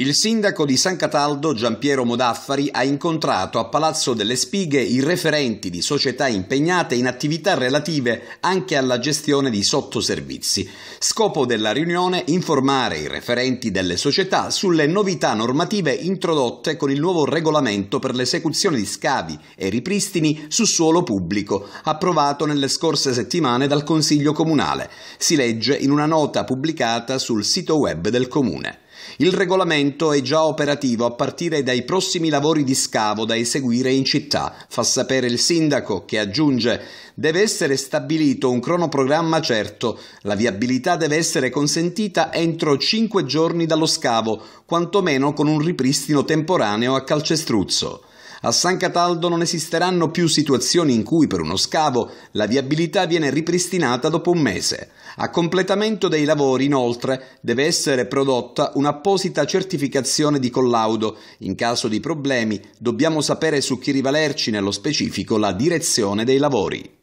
Il sindaco di San Cataldo Giampiero Modaffari ha incontrato a Palazzo delle Spighe i referenti di società impegnate in attività relative anche alla gestione di sottoservizi. Scopo della riunione informare i referenti delle società sulle novità normative introdotte con il nuovo regolamento per l'esecuzione di scavi e ripristini su suolo pubblico, approvato nelle scorse settimane dal Consiglio Comunale. Si legge in una nota pubblicata sul sito web del Comune. Il regolamento è già operativo a partire dai prossimi lavori di scavo da eseguire in città, fa sapere il sindaco che aggiunge deve essere stabilito un cronoprogramma certo, la viabilità deve essere consentita entro 5 giorni dallo scavo, quantomeno con un ripristino temporaneo a calcestruzzo. A San Cataldo non esisteranno più situazioni in cui per uno scavo la viabilità viene ripristinata dopo un mese. A completamento dei lavori, inoltre, deve essere prodotta un'apposita certificazione di collaudo. In caso di problemi, dobbiamo sapere su chi rivalerci nello specifico la direzione dei lavori.